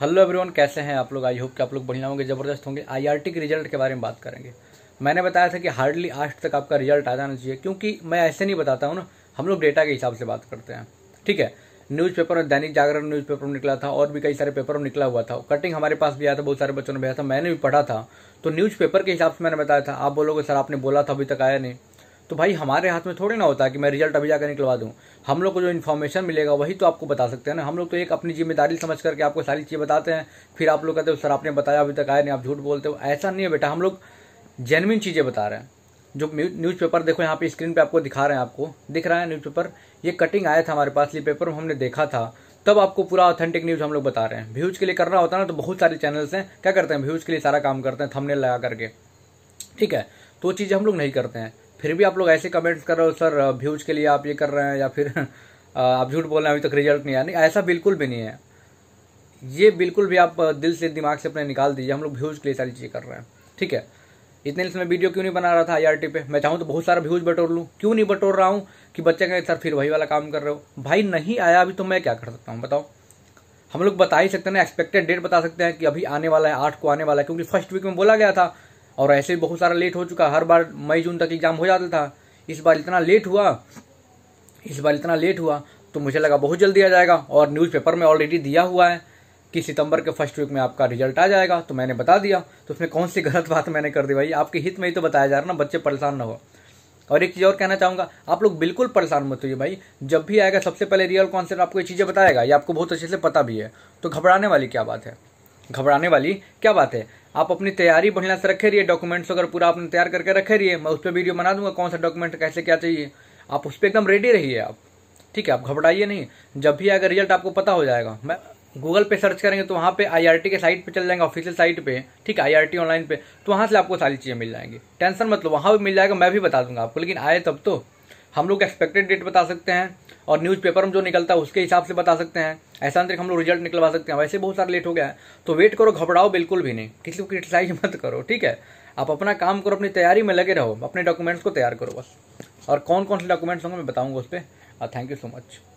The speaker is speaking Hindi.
हेलो एवरीवन कैसे हैं आप लोग आई होप कि आप लोग बढ़िया होंगे ज़बरदस्त होंगे आईआरटी के रिजल्ट के बारे में बात करेंगे मैंने बताया था कि हार्डली आज तक आपका रिजल्ट आ जाना चाहिए क्योंकि मैं ऐसे नहीं बताता हूँ ना हम लोग डेटा के हिसाब से बात करते हैं ठीक है न्यूज़पेपर में दैनिक जागरण न्यूज़पेपर में निकला था और भी कई सारे पेपर में निकला हुआ था कटिंग हमारे पास भी आया था बहुत सारे बच्चों ने भेजा था मैंने भी पढ़ा था तो न्यूज़पेपर के हिसाब से मैंने बताया था आप बोलोगे सर आपने बोला था अभी तक आया नहीं तो भाई हमारे हाथ में थोड़ी ना होता कि मैं रिजल्ट अभी जाकर निकलवा दूँ हम लोग को जो इन्फॉर्मेशन मिलेगा वही तो आपको बता सकते हैं ना हम लोग तो एक अपनी जिम्मेदारी समझ करके आपको सारी चीज़ें बताते हैं फिर आप लोग कहते हो सर आपने बताया अभी तक आया नहीं आप झूठ बोलते हो ऐसा नहीं है बेटा हम लोग जेनविन चीज़ें बता रहे हैं जो न्यूज पेपर देखो यहाँ पे स्क्रीन पे आपको दिखा रहे हैं आपको दिख रहा है न्यूज पेपर ये कटिंग आया था हमारे पास ये पेपर हमने देखा था तब आपको पूरा ऑथेंटिक न्यूज़ हम लोग बता रहे हैं व्यूज़ के लिए करना होता है ना तो बहुत सारे चैनल्स हैं क्या करते हैं व्यूज़ के लिए सारा काम करते हैं थंबनेल लगा करके ठीक है तो चीज़ें हम लोग नहीं करते हैं फिर भी आप लोग ऐसे कमेंट्स कर रहे हो सर व्यूज के लिए आप ये कर रहे हैं या फिर आप झूठ बोल रहे हैं अभी तक रिजल्ट नहीं आया नहीं ऐसा बिल्कुल भी नहीं है ये बिल्कुल भी आप दिल से दिमाग से अपने निकाल दीजिए हम लोग व्यूज के लिए सारी चीज़ें कर रहे हैं ठीक है इतने इसमें वीडियो क्यों नहीं बना रहा था आई पे मैं चाहूँ तो बहुत सारा व्यूज बटोर लूँ क्यों नहीं बटोर रहा हूँ कि बच्चे कहें सर फिर वही वाला काम कर रहे हो भाई नहीं आया अभी तो मैं क्या कर सकता हूँ बताओ हम लोग बता ही सकते हैं एक्सपेक्टेड डेट बता सकते हैं कि अभी आने वाला है आठ को आने वाला है क्योंकि फर्स्ट वीक में बोला गया था और ऐसे बहुत सारा लेट हो चुका हर बार मई जून तक एग्ज़ाम हो जाता था इस बार इतना लेट हुआ इस बार इतना लेट हुआ तो मुझे लगा बहुत जल्दी आ जाएगा और न्यूज़पेपर में ऑलरेडी दिया हुआ है कि सितंबर के फर्स्ट वीक में आपका रिजल्ट आ जाएगा तो मैंने बता दिया तो उसमें कौन सी गलत बात मैंने कर दी भाई आपके हित में ही तो बताया जा रहा ना बच्चे परेशान ना हो और एक चीज़ और कहना चाहूँगा आप लोग बिल्कुल परेशान मत होइए भाई जब भी आएगा सबसे पहले रियल कॉन्सेप्ट आपको ये चीज़ें बताएगा ये आपको बहुत अच्छे से पता भी है तो घबराने वाली क्या बात है घबराने वाली क्या बात है आप अपनी तैयारी बढ़िया से रखे रहिए डॉक्यूमेंट्स अगर पूरा आपने तैयार करके रखे रहिए मैं उस पर वीडियो बना दूंगा कौन सा डॉक्यूमेंट कैसे क्या चाहिए आप उस पर एकदम रेडी रहिए आप ठीक है आप घबराइए नहीं जब भी आएगा रिजल्ट आपको पता हो जाएगा मैं गूगल पे सर्च करेंगे तो वहाँ पे आईआरटी के साइट पे चल जाएंगे ऑफिशियल साइट पे ठीक है आईआरटी ऑनलाइन पे तो वहाँ से आपको सारी चीज़ें मिल जाएंगी टेंशन मत लो वहाँ भी मिल जाएगा मैं भी बता दूंगा आपको लेकिन आए तब तो हम लोग एक्सपेक्टेड डेट बता सकते हैं और न्यूज़पेपर में जो निकलता है उसके हिसाब से बता सकते हैं ऐसा अंतरिक हम लोग रिजल्ट निकलवा सकते हैं वैसे बहुत सारा लेट हो गया है तो वेट करो घबराओ बिल्कुल भी नहीं किसी को क्रिटिसाइज मत करो ठीक है आप अपना काम करो अपनी तैयारी में लगे रहो अपने डॉक्यूमेंट्स को तैयार करो बस और कौन कौन से डॉक्यूमेंट्स होंगे मैं बताऊँगा उस पर थैंक यू सो मच